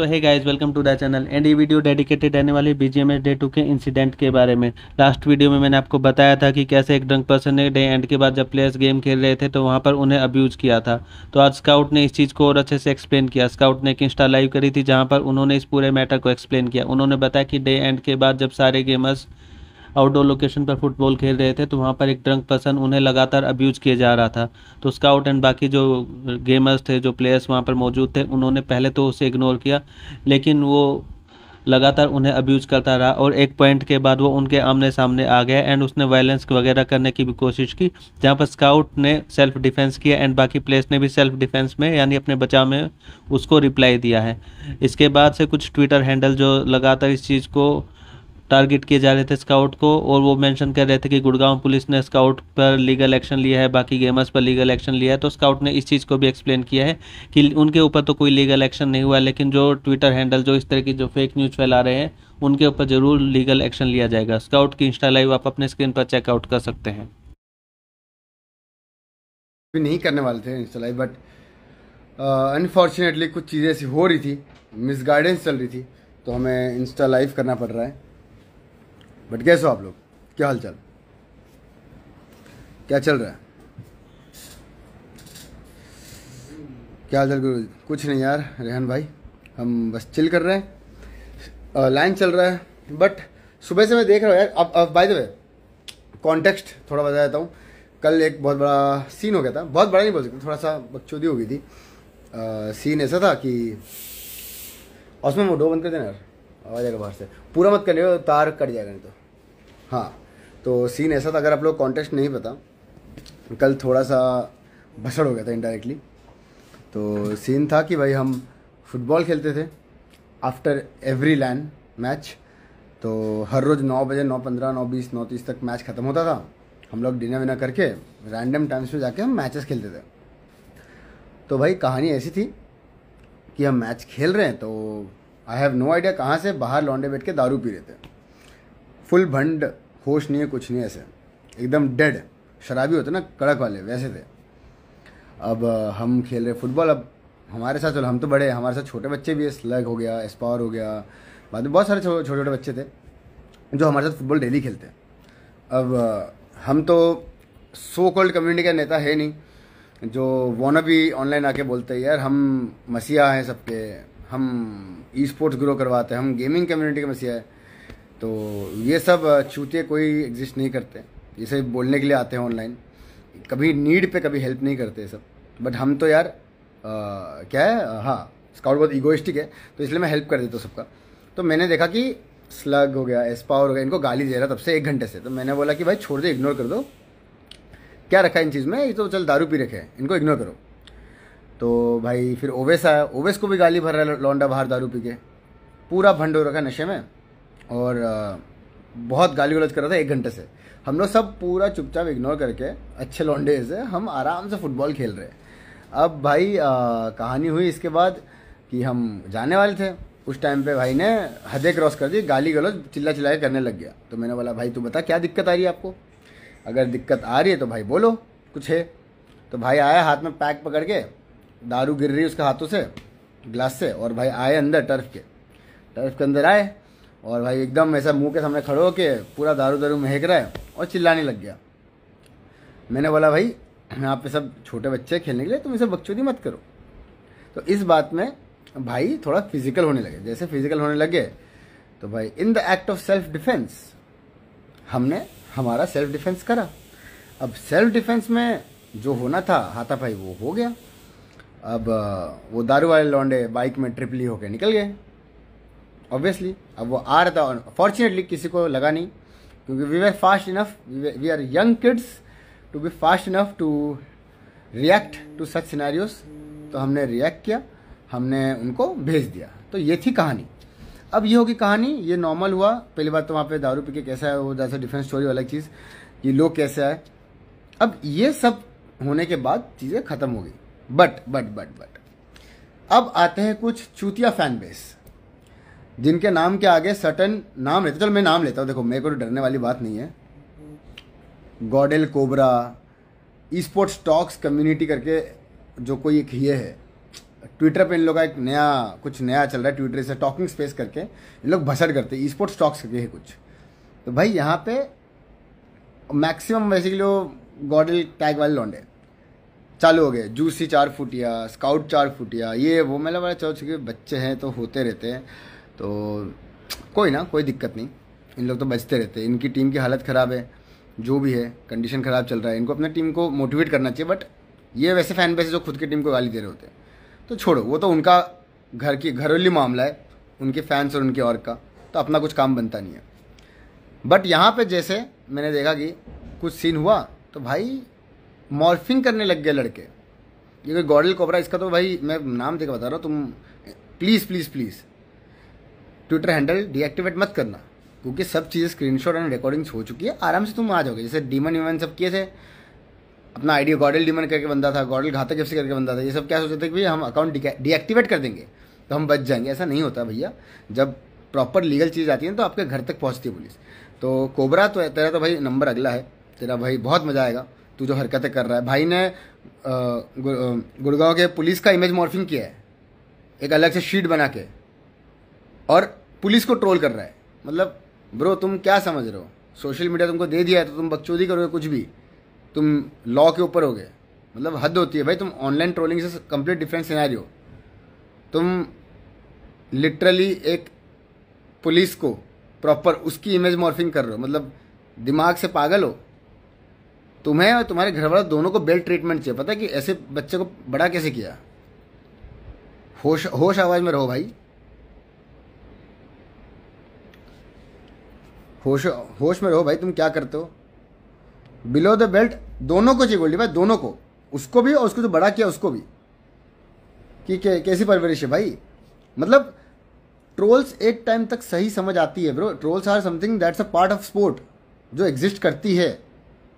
तो है guys welcome to the channel and ये वीडियो डेडिकेटेड रहने वाली बी जी डे टू के इंसिडेंट के बारे में लास्ट वीडियो में मैंने आपको बताया था कि कैसे एक ड्रंक पर्सन ने डे एंड के बाद जब प्लेयर्स गेम खेल रहे थे तो वहाँ पर उन्हें अब्यूज़ किया था तो आज स्काउट ने इस चीज़ को और अच्छे से एक्सप्लेन किया स्काउट ने एक इंस्टा लाइव करी थी जहाँ पर उन्होंने इस पूरे मैटर को एक्सप्लेन किया उन्होंने बताया कि डे एंड के बाद जब सारे गेमर्स आउटडोर लोकेशन पर फुटबॉल खेल रहे थे तो वहाँ पर एक ड्रंक पर्सन उन्हें लगातार अब्यूज़ किया जा रहा था तो स्काउट एंड बाकी जो गेमर्स थे जो प्लेयर्स वहाँ पर मौजूद थे उन्होंने पहले तो उसे इग्नोर किया लेकिन वो लगातार उन्हें अब्यूज़ करता रहा और एक पॉइंट के बाद वो उनके आमने सामने आ गया एंड उसने वायलेंस वगैरह करने की भी कोशिश की जहाँ पर स्काउट ने सेल्फ डिफेंस किया एंड बाकी प्लेयर्स ने भी सेल्फ डिफेंस में यानी अपने बचाव में उसको रिप्लाई दिया है इसके बाद से कुछ ट्विटर हैंडल जो लगातार इस चीज़ को टारगेट किए जा रहे थे स्काउट को और वो मेंशन कर रहे थे कि गुड़गांव पुलिस ने स्काउट पर लीगल एक्शन लिया है बाकी गेमर्स पर लीगल एक्शन लिया है तो स्काउट ने इस चीज़ को भी एक्सप्लेन किया है कि उनके ऊपर तो कोई लीगल एक्शन नहीं हुआ लेकिन जो ट्विटर हैंडल जो इस तरह की जो फेक न्यूज़ फैला रहे हैं उनके ऊपर ज़रूर लीगल एक्शन लिया जाएगा स्काउट की इंस्टा लाइव आप अपने स्क्रीन पर चेकआउट कर सकते हैं भी नहीं करने वाले थे इंस्टा लाइव बट अनफॉर्चुनेटली कुछ चीज़ें ऐसी हो रही थी मिसगाइडेंस चल रही थी तो हमें इंस्टा लाइव करना पड़ रहा है बट कैसे हो आप लोग क्या हाल चाल क्या चल रहा है क्या हाल चाल कुछ नहीं यार रेहन भाई हम बस चिल कर रहे हैं लाइन चल रहा है बट सुबह से मैं देख रहा हूँ यार अब अब बाय द वे कॉन्टेक्स्ट थोड़ा बता देता हूँ कल एक बहुत बड़ा सीन हो गया था बहुत बड़ा नहीं बोल सकता थोड़ा सा बकचोदी हो गई थी आ, सीन ऐसा था कि उसमें वो डो बंद कर देना यार आवाज आएगा बाहर से पूरा मत कर ले तार कट जाएगा नहीं तो हाँ तो सीन ऐसा था अगर आप लोग कॉन्टेस्ट नहीं पता कल थोड़ा सा भसड़ हो गया था इनडायरेक्टली तो सीन था कि भाई हम फुटबॉल खेलते थे आफ्टर एवरी लैन मैच तो हर रोज़ नौ बजे नौ पंद्रह नौ बीस नौ तीस तक मैच ख़त्म होता था हम लोग डिनर विनर करके रैंडम टाइम्स पे जाके हम मैचेस खेलते थे तो भाई कहानी ऐसी थी कि हम मैच खेल रहे हैं तो आई हैव नो आइडिया कहाँ से बाहर लौंडे बैठ के दारू पी रहे थे फुल भंड होश नहीं है कुछ नहीं ऐसे एकदम डेड शराबी होते ना कड़क वाले वैसे थे अब हम खेल रहे फुटबॉल अब हमारे साथ चलो हम तो बड़े हमारे साथ छोटे बच्चे भी स्लग हो गया एस्पावर हो गया बाद में बहुत सारे छोटे छोटे बच्चे थे जो हमारे साथ फुटबॉल डेली खेलते अब हम तो सो कॉल्ड कम्युनिटी का नेता है नहीं जो वोना भी ऑनलाइन आके बोलते हैं यार हम मसीहा हैं सबके हम ई स्पोर्ट्स ग्रो करवाते हैं हम गेमिंग कम्युनिटी के मसीहा है तो ये सब छूते कोई एग्जिस्ट नहीं करते ये सब बोलने के लिए आते हैं ऑनलाइन कभी नीड पे कभी हेल्प नहीं करते सब बट हम तो यार आ, क्या है हाँ स्काउट बहुत इगोइस्टिक है तो इसलिए मैं हेल्प कर देता हूँ सबका तो मैंने देखा कि स्लग हो गया पावर हो गया इनको गाली दे रहा तब से एक घंटे से तो मैंने बोला कि भाई छोड़ दो इग्नोर कर दो क्या रखा है इन चीज़ में ये तो चल दारू पी रखे हैं इनको इग्नोर करो तो भाई फिर ओवेस आया ओवेस को भी गाली भर रहा है लौंडा बाहर दारू पी के पूरा भंड हो रखा नशे में और बहुत गाली गलौज कर रहा था एक घंटे से हम लोग सब पूरा चुपचाप इग्नोर करके अच्छे लौंडे से हम आराम से फुटबॉल खेल रहे अब भाई आ, कहानी हुई इसके बाद कि हम जाने वाले थे उस टाइम पे भाई ने हदे क्रॉस कर दी गाली गलौज चिल्ला चिल्ला करने लग गया तो मैंने बोला भाई तू बता क्या दिक्कत आ रही है आपको अगर दिक्कत आ रही है तो भाई बोलो कुछ है तो भाई आया हाथ में पैक पकड़ के दारू गिर रही उसके हाथों से ग्लास से और भाई आए अंदर टर्फ के टर्फ के अंदर आए और भाई एकदम ऐसा मुंह के सामने खड़े होके पूरा दारू दारू महक रहा है और चिल्लाने लग गया मैंने बोला भाई आप सब छोटे बच्चे खेलने के लिए तुम इसे बकचोदी मत करो तो इस बात में भाई थोड़ा फिजिकल होने लगे जैसे फिजिकल होने लगे तो भाई in the act of self defence हमने हमारा सेल्फ डिफेंस करा अब सेल्फ डिफेंस में जो होना था हाथापाई वो हो गया अब वो दारू वाले लौंडे बाइक में ट्रिपली होके निकल गए ऑब्वियसली अब वो आ रहा था अनफॉर्चुनेटली किसी को लगा नहीं क्योंकि we are fast enough we are young kids to be fast enough to react to such scenarios तो हमने रिएक्ट किया हमने उनको भेज दिया तो ये थी कहानी अब ये होगी कहानी ये नॉर्मल हुआ पहली बार तो वहाँ पे दारू पी के कैसा है वो जैसे डिफेंस स्टोरी अलग चीज़ ये लोग कैसा है अब ये सब होने के बाद चीज़ें खत्म हो गई बट बट बट बट अब आते हैं कुछ चूतिया फैन बेस जिनके नाम के आगे सर्टन नाम रहते चलो मैं नाम लेता हूँ देखो मेरे को तो डरने वाली बात नहीं है GodL cobra esports stocks community करके जो कोई एक ये है ट्विटर पे इन लोग का एक नया कुछ नया चल रहा है ट्विटर से टॉकिंग स्पेस करके इन लोग भसड़ करते ई स्पोर्ट्स स्टॉक्स करके है कुछ तो भाई यहाँ पे मैक्सिमम बेसिकली वो गॉडल टैग वाले लौंडे चालू हो गए जूसी चार फुटिया स्काउट चार फुटिया ये वो मतलब चलो चूँकि बच्चे हैं तो होते रहते हैं तो कोई ना कोई दिक्कत नहीं इन लोग तो बचते रहते हैं इनकी टीम की हालत ख़राब है जो भी है कंडीशन ख़राब चल रहा है इनको अपने टीम को मोटिवेट करना चाहिए बट ये वैसे फैन बेस जो खुद की टीम को गाली दे रहे होते हैं तो छोड़ो वो तो उनका घर की घरेली मामला है उनके फैंस और उनके और का तो अपना कुछ काम बनता नहीं है बट यहाँ पर जैसे मैंने देखा कि कुछ सीन हुआ तो भाई मॉर्फिंग करने लग गए लड़के ये कोई गॉडल कोबरा इसका तो भाई मैं नाम देखकर बता रहा हूँ तुम please please please Twitter handle deactivate मत करना क्योंकि सब चीज़ें स्क्रीनशॉट एंड रिकॉर्डिंग्स हो चुकी है आराम से तुम आ जाओगे जैसे डीमन वीमन सब किए थे अपना डी गॉडल डीमन करके बंदा था गॉडल घातक एफ करके बंदा था ये सब क्या सोचते थे कि भाई हम अकाउंट डीएक्टिवेट कर देंगे तो हम बच जाएंगे ऐसा नहीं होता भैया जब प्रॉपर लीगल चीज़ आती है तो आपके घर तक पहुँचती है पुलिस तो कोबरा तो तेरा तो भाई नंबर अगला है तेरा भाई बहुत मज़ा आएगा तू जो हरकतें कर रहा है भाई ने गुड़गांव के पुलिस का इमेज मॉर्फिंग किया है एक अलग से शीट बना के और पुलिस को ट्रोल कर रहा है मतलब ब्रो तुम क्या समझ रहे हो सोशल मीडिया तुमको दे दिया है तो तुम बकचोदी करोगे कुछ भी तुम लॉ के ऊपर हो गए मतलब हद होती है भाई तुम ऑनलाइन ट्रोलिंग से कंप्लीट डिफरेंट सिनारी हो तुम लिटरली एक पुलिस को प्रॉपर उसकी इमेज मॉर्फिंग कर रहे हो मतलब दिमाग से पागल हो तुम्हें और तुम्हारे घर वाले दोनों को बेल्ट ट्रीटमेंट चाहिए पता है कि ऐसे बच्चे को बड़ा कैसे किया होश होश आवाज़ में रहो भाई होश होश में रहो भाई तुम क्या करते हो बिलो द बेल्ट दोनों को चाहिए गोल्डी भाई दोनों को उसको भी और उसको जो तो बड़ा किया उसको भी कि कैसी परवरिश है भाई मतलब ट्रोल्स एक टाइम तक सही समझ आती है bro trolls are something that's a part of sport जो एग्जिस्ट करती है